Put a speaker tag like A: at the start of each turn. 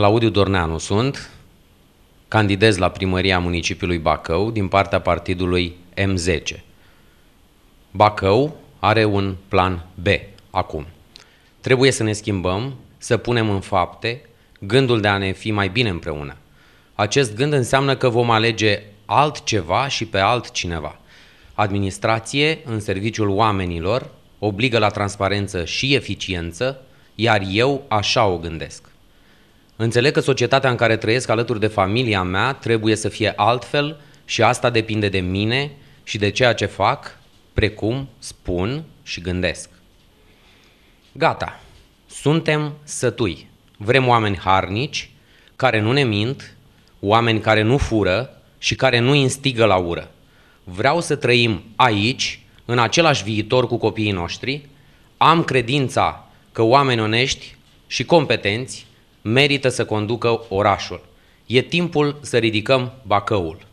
A: Claudiu Dorneanu sunt, candidez la primăria municipiului Bacău din partea partidului M10. Bacău are un plan B acum. Trebuie să ne schimbăm, să punem în fapte gândul de a ne fi mai bine împreună. Acest gând înseamnă că vom alege altceva și pe altcineva. Administrație în serviciul oamenilor obligă la transparență și eficiență, iar eu așa o gândesc. Înțeleg că societatea în care trăiesc alături de familia mea trebuie să fie altfel și asta depinde de mine și de ceea ce fac, precum spun și gândesc. Gata, suntem sătui. Vrem oameni harnici, care nu ne mint, oameni care nu fură și care nu instigă la ură. Vreau să trăim aici, în același viitor cu copiii noștri. Am credința că oameni onești și competenți merită să conducă orașul. E timpul să ridicăm Bacăul.